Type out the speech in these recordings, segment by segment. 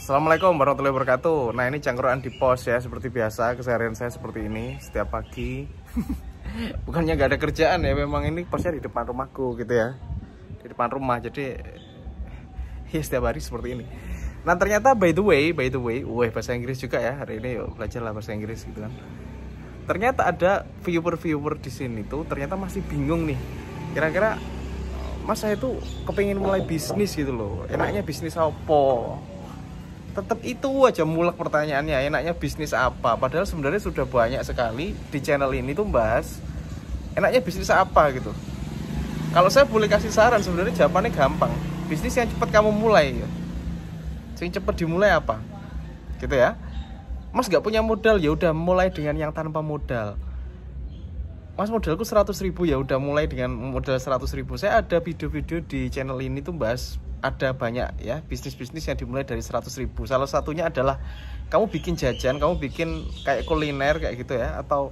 Assalamualaikum warahmatullahi wabarakatuh Nah ini cangkruan di pos ya Seperti biasa keseharian saya seperti ini Setiap pagi Bukannya gak ada kerjaan ya Memang ini posnya di depan rumahku gitu ya Di depan rumah jadi Ya setiap hari seperti ini Nah ternyata by the way By the way wah bahasa Inggris juga ya Hari ini yuk belajar lah bahasa Inggris gitu kan Ternyata ada viewer-viewer di sini tuh Ternyata masih bingung nih Kira-kira Mas saya tuh kepengen mulai bisnis gitu loh Enaknya bisnis apa? tetap itu aja mulak pertanyaannya enaknya bisnis apa padahal sebenarnya sudah banyak sekali di channel ini tuh bahas enaknya bisnis apa gitu kalau saya boleh kasih saran sebenarnya jawabannya gampang bisnis yang cepat kamu mulai ya yang cepat dimulai apa gitu ya mas gak punya modal ya udah mulai dengan yang tanpa modal mas modalku 100.000 ya udah mulai dengan modal 100.000 saya ada video-video di channel ini tuh bahas ada banyak ya bisnis-bisnis yang dimulai dari 100 ribu salah satunya adalah kamu bikin jajan kamu bikin kayak kuliner kayak gitu ya atau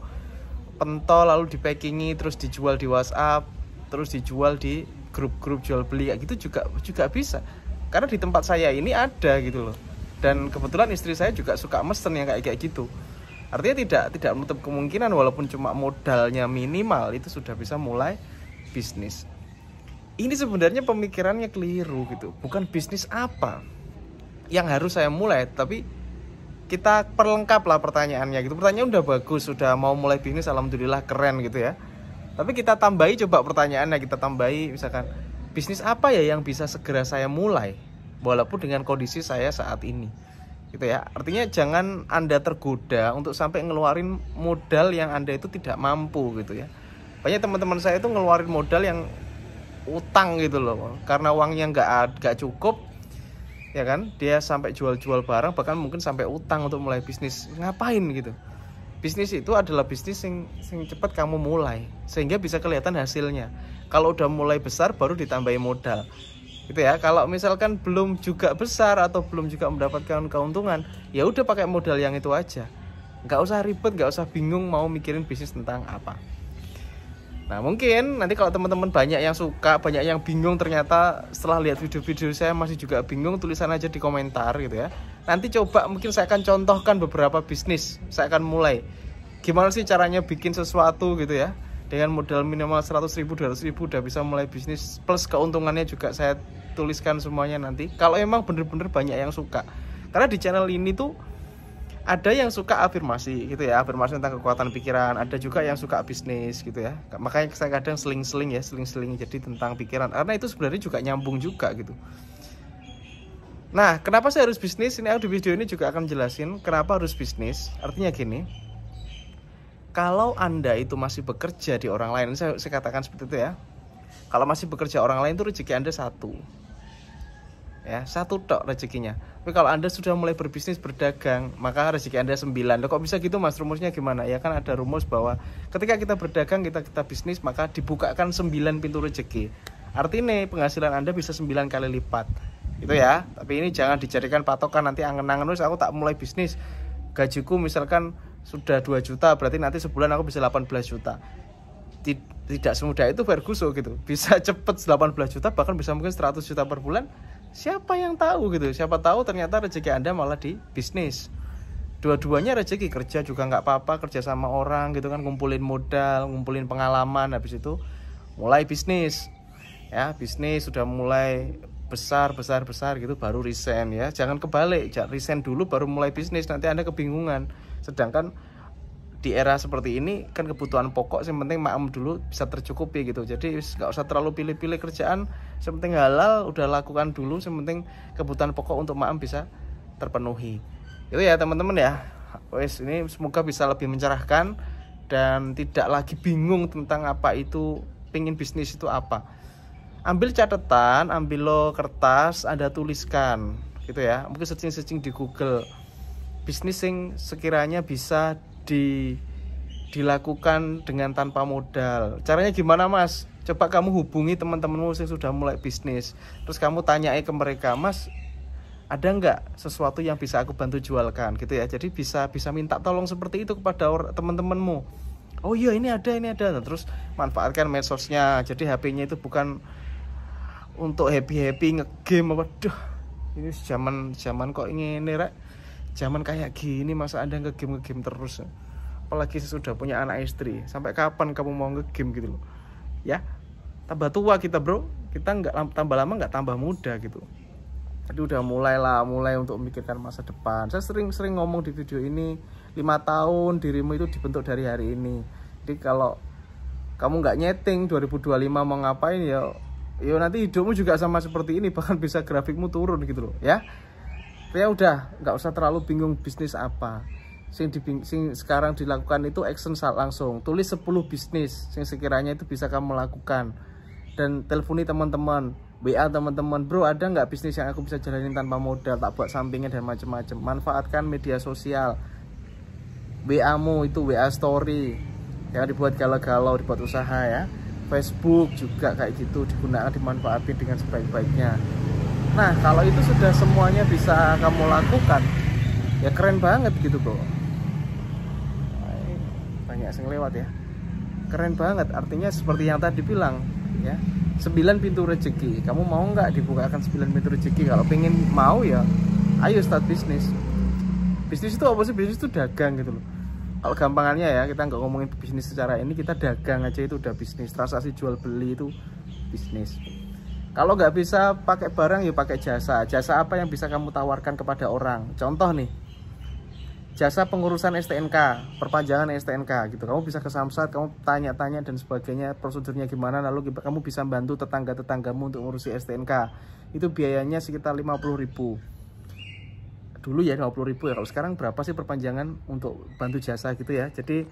pentol lalu di packingi terus dijual di WhatsApp terus dijual di grup-grup jual beli kayak gitu juga juga bisa karena di tempat saya ini ada gitu loh dan kebetulan istri saya juga suka mesen yang kayak kayak gitu artinya tidak tidak menutup kemungkinan walaupun cuma modalnya minimal itu sudah bisa mulai bisnis ini sebenarnya pemikirannya keliru gitu bukan bisnis apa yang harus saya mulai tapi kita perlengkap lah pertanyaannya gitu pertanyaan udah bagus sudah mau mulai bisnis alhamdulillah keren gitu ya tapi kita tambahi coba pertanyaannya kita tambahi misalkan bisnis apa ya yang bisa segera saya mulai walaupun dengan kondisi saya saat ini gitu ya artinya jangan anda tergoda untuk sampai ngeluarin modal yang anda itu tidak mampu gitu ya banyak teman-teman saya itu ngeluarin modal yang utang gitu loh karena uangnya nggak nggak cukup ya kan dia sampai jual-jual barang bahkan mungkin sampai utang untuk mulai bisnis ngapain gitu bisnis itu adalah bisnis yang sing cepat kamu mulai sehingga bisa kelihatan hasilnya kalau udah mulai besar baru ditambahi modal gitu ya kalau misalkan belum juga besar atau belum juga mendapatkan keuntungan ya udah pakai modal yang itu aja nggak usah ribet nggak usah bingung mau mikirin bisnis tentang apa Nah mungkin nanti kalau teman-teman banyak yang suka, banyak yang bingung ternyata setelah lihat video-video saya masih juga bingung, tulisan aja di komentar gitu ya. Nanti coba mungkin saya akan contohkan beberapa bisnis, saya akan mulai. Gimana sih caranya bikin sesuatu gitu ya. Dengan modal minimal 100 ribu, 200 ribu udah bisa mulai bisnis. Plus keuntungannya juga saya tuliskan semuanya nanti. Kalau emang bener-bener banyak yang suka. Karena di channel ini tuh ada yang suka afirmasi gitu ya afirmasi tentang kekuatan pikiran ada juga yang suka bisnis gitu ya makanya saya kadang seling-seling ya seling-seling jadi tentang pikiran karena itu sebenarnya juga nyambung juga gitu nah kenapa saya harus bisnis ini aku di video ini juga akan jelasin kenapa harus bisnis artinya gini kalau anda itu masih bekerja di orang lain saya, saya katakan seperti itu ya kalau masih bekerja orang lain itu rezeki anda satu ya satu tok rezekinya tapi kalau anda sudah mulai berbisnis berdagang maka rezeki anda sembilan kok bisa gitu mas rumusnya gimana ya kan ada rumus bahwa ketika kita berdagang kita kita bisnis maka dibukakan sembilan pintu rezeki artinya penghasilan anda bisa sembilan kali lipat itu ya tapi ini jangan dijadikan patokan nanti angen-angen terus aku tak mulai bisnis gajiku misalkan sudah 2 juta berarti nanti sebulan aku bisa 18 juta tidak semudah itu Ferguson gitu bisa cepet 18 juta bahkan bisa mungkin 100 juta per bulan siapa yang tahu gitu siapa tahu ternyata rezeki anda malah di bisnis dua-duanya rezeki kerja juga nggak apa-apa kerja sama orang gitu kan ngumpulin modal ngumpulin pengalaman habis itu mulai bisnis ya bisnis sudah mulai besar besar besar gitu baru resign ya jangan kebalik jangan resign dulu baru mulai bisnis nanti anda kebingungan sedangkan di era seperti ini kan kebutuhan pokok yang penting makam dulu bisa tercukupi gitu jadi nggak usah terlalu pilih-pilih kerjaan yang penting halal udah lakukan dulu yang penting kebutuhan pokok untuk makam bisa terpenuhi itu ya teman-teman ya wes ini semoga bisa lebih mencerahkan dan tidak lagi bingung tentang apa itu pingin bisnis itu apa ambil catatan ambil lo kertas ada tuliskan gitu ya mungkin searching-searching di Google bisnis yang sekiranya bisa di dilakukan dengan tanpa modal. Caranya gimana, Mas? Coba kamu hubungi teman-temanmu yang sudah mulai bisnis. Terus kamu tanyai ke mereka, "Mas, ada nggak sesuatu yang bisa aku bantu jualkan?" gitu ya. Jadi bisa bisa minta tolong seperti itu kepada teman-temanmu. Oh iya, ini ada, ini ada. dan nah, terus manfaatkan medsosnya. Jadi HP-nya itu bukan untuk happy-happy ngegame Waduh, ini zaman zaman kok ini nih, Rek zaman kayak gini masa anda ngegame ngegame terus ya? apalagi sudah punya anak istri sampai kapan kamu mau ngegame gitu loh ya tambah tua kita bro kita nggak tambah lama nggak tambah muda gitu jadi udah mulailah mulai untuk memikirkan masa depan saya sering-sering ngomong di video ini lima tahun dirimu itu dibentuk dari hari ini jadi kalau kamu nggak nyeting 2025 mau ngapain ya yo ya nanti hidupmu juga sama seperti ini bahkan bisa grafikmu turun gitu loh ya ya udah nggak usah terlalu bingung bisnis apa sing, di, sing sekarang dilakukan itu action saat langsung tulis 10 bisnis yang sekiranya itu bisa kamu lakukan dan teleponi teman-teman WA teman-teman bro ada nggak bisnis yang aku bisa jalanin tanpa modal tak buat sampingnya dan macam-macam manfaatkan media sosial WA mu itu WA story yang dibuat galau-galau dibuat usaha ya Facebook juga kayak gitu digunakan dimanfaatin dengan sebaik-baiknya Nah, kalau itu sudah semuanya bisa kamu lakukan, ya keren banget gitu bro. Banyak yang lewat ya. Keren banget, artinya seperti yang tadi bilang, ya. 9 pintu rezeki. Kamu mau nggak dibukakan 9 pintu rezeki? Kalau pengen mau ya, ayo start bisnis. Bisnis itu apa sih? Bisnis itu dagang gitu loh. Kalau gampangannya ya, kita nggak ngomongin bisnis secara ini, kita dagang aja itu udah bisnis. Transaksi jual beli itu bisnis. Kalau nggak bisa pakai barang ya pakai jasa. Jasa apa yang bisa kamu tawarkan kepada orang? Contoh nih, jasa pengurusan STNK, perpanjangan STNK gitu. Kamu bisa ke Samsat, kamu tanya-tanya dan sebagainya, prosedurnya gimana, lalu kamu bisa bantu tetangga-tetanggamu untuk ngurusi STNK. Itu biayanya sekitar 50 ribu dulu ya 20 ribu ya kalau sekarang berapa sih perpanjangan untuk bantu jasa gitu ya jadi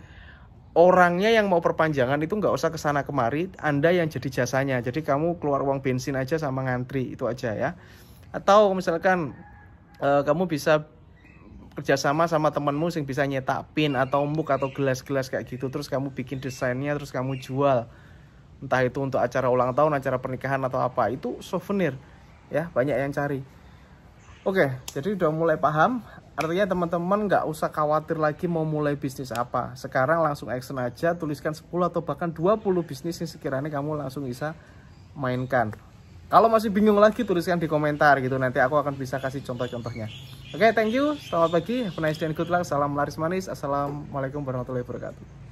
orangnya yang mau perpanjangan itu nggak usah kesana kemari anda yang jadi jasanya jadi kamu keluar uang bensin aja sama ngantri itu aja ya atau misalkan e, kamu bisa kerjasama sama temenmu sing bisa nyetak pin atau muk atau gelas-gelas kayak gitu terus kamu bikin desainnya terus kamu jual entah itu untuk acara ulang tahun acara pernikahan atau apa itu souvenir ya banyak yang cari oke jadi udah mulai paham Artinya teman-teman nggak usah khawatir lagi mau mulai bisnis apa. Sekarang langsung action aja, tuliskan 10 atau bahkan 20 bisnis yang sekiranya kamu langsung bisa mainkan. Kalau masih bingung lagi tuliskan di komentar gitu nanti aku akan bisa kasih contoh-contohnya. Oke, okay, thank you. Selamat pagi. Have a nice day and good luck. Salam laris manis. Assalamualaikum warahmatullahi wabarakatuh.